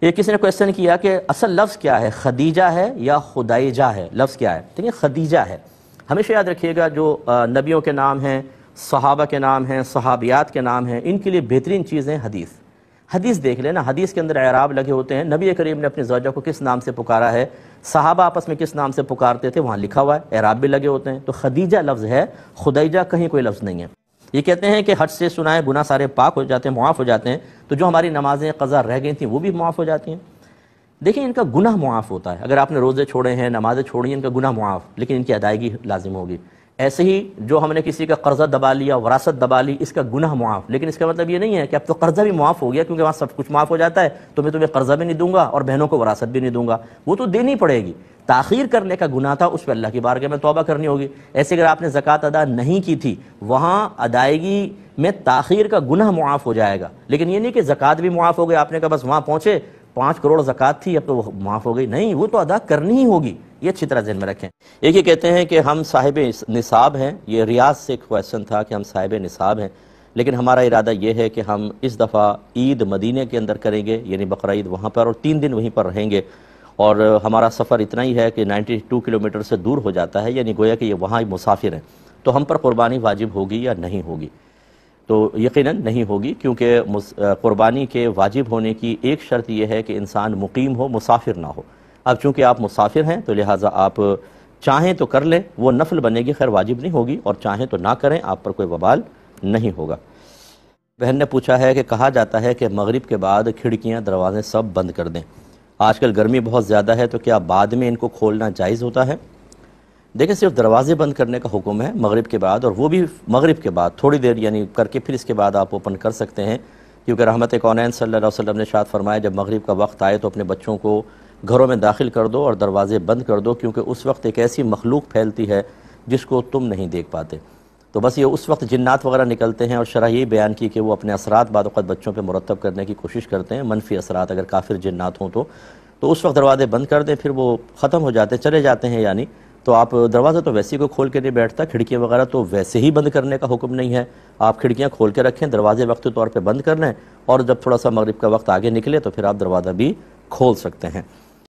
یہ کسی نے کوشچن کیا کہ اصل لفظ کیا ہے خدیجہ ہے یا خدائجہ ہے لفظ کیا ہے ٹھیک ہے خدیجہ ہے ہمیشہ یاد رکھیے گا جو نبیوں کے نام ہیں صحابہ کے نام ہیں صحابیات کے نام ہیں ان کے لیے بہترین چیز ہیں حدیث حدیث دیکھ لیں نا حدیث کے اندر عراب لگے ہوتے ہیں نبی کریم نے اپنی زوجہ کو کس نام سے پکارا ہے صحابہ آپس میں کس نام سے پکارتے تھے وہاں لکھا ہوا ہے اعراب بھی لگے ہوتے ہیں تو خدیجہ لفظ ہے خدیجہ کہیں کوئی لفظ نہیں ہے یہ کہتے ہیں کہ حج سے سنائے گناہ سارے پاک ہو جاتے ہیں معاف ہو جاتے ہیں تو جو ہماری نمازیں قضا رہ گئی تھیں وہ بھی معاف ہو جاتی ہیں دیکھیں ان کا گناہ معاف ہوتا ہے اگر آپ نے روزے چھوڑے ہیں نمازیں چھوڑی ہیں ان کا گناہ معاف لیکن ان کی ادائیگی لازم ہوگی ایسے ہی جو ہم نے کسی کا قرضہ دبا لیا وراثت دبا لی اس کا گناہ معاف لیکن اس کا مطلب یہ نہیں ہے کہ اب تو قرضہ بھی معاف ہو گیا کیونکہ وہاں سب کچھ معاف ہو جاتا ہے تو میں تمہیں قرضہ بھی نہیں دوں گا اور بہنوں کو وراثت بھی نہیں دوں گا وہ تو دینی پڑے گی تاخیر کرنے کا گناہ تھا اس پہ اللہ کی بارگاہ میں توبہ کرنی ہوگی ایسے اگر آپ نے زکوٰۃ ادا نہیں کی تھی وہاں ادائیگی میں تاخیر کا گناہ معاف ہو جائے گا لیکن یہ نہیں کہ زکوٰۃ بھی معاف ہو گیا آپ نے کہا بس وہاں پہنچے پانچ کروڑ زکوات تھی اب تو وہ معاف ہو گئی نہیں وہ تو ادا کرنی ہی ہوگی یہ اچھی طرح ذہن میں رکھیں ایک یہ کہتے ہیں کہ ہم صاحب نصاب ہیں یہ ریاض سے ایک کویشن تھا کہ ہم صاحب نصاب ہیں لیکن ہمارا ارادہ یہ ہے کہ ہم اس دفعہ عید مدینہ کے اندر کریں گے یعنی بقرعید وہاں پر اور تین دن وہیں پر رہیں گے اور ہمارا سفر اتنا ہی ہے کہ نائنٹی ٹو کلو سے دور ہو جاتا ہے یعنی گویا کہ یہ وہاں مسافر ہیں تو ہم پر قربانی واجب ہوگی یا نہیں ہوگی تو یقیناً نہیں ہوگی کیونکہ قربانی کے واجب ہونے کی ایک شرط یہ ہے کہ انسان مقیم ہو مسافر نہ ہو اب چونکہ آپ مسافر ہیں تو لہٰذا آپ چاہیں تو کر لیں وہ نفل بنے گی خیر واجب نہیں ہوگی اور چاہیں تو نہ کریں آپ پر کوئی وبال نہیں ہوگا بہن نے پوچھا ہے کہ کہا جاتا ہے کہ مغرب کے بعد کھڑکیاں دروازے سب بند کر دیں آج کل گرمی بہت زیادہ ہے تو کیا بعد میں ان کو کھولنا جائز ہوتا ہے دیکھیں صرف دروازے بند کرنے کا حکم ہے مغرب کے بعد اور وہ بھی مغرب کے بعد تھوڑی دیر یعنی کر کے پھر اس کے بعد آپ اوپن کر سکتے ہیں کیونکہ رحمت کونین صلی اللہ علیہ وسلم نے شاد فرمایا جب مغرب کا وقت آئے تو اپنے بچوں کو گھروں میں داخل کر دو اور دروازے بند کر دو کیونکہ اس وقت ایک ایسی مخلوق پھیلتی ہے جس کو تم نہیں دیکھ پاتے تو بس یہ اس وقت جنات وغیرہ نکلتے ہیں اور شرح یہ بیان کی کہ وہ اپنے اثرات بعد وقت بچوں پہ مرتب کرنے کی کوشش کرتے ہیں منفی اثرات اگر کافر جنات ہوں تو تو اس وقت دروازے بند کر دیں پھر وہ ختم ہو جاتے ہیں چلے جاتے ہیں یعنی تو آپ دروازہ تو ویسے ہی کوئی کھول کے نہیں بیٹھتا کھڑکیاں وغیرہ تو ویسے ہی بند کرنے کا حکم نہیں ہے آپ کھڑکیاں کھول کے رکھیں دروازے وقت طور پہ بند کر لیں اور جب تھوڑا سا مغرب کا وقت آگے نکلے تو پھر آپ دروازہ بھی کھول سکتے ہیں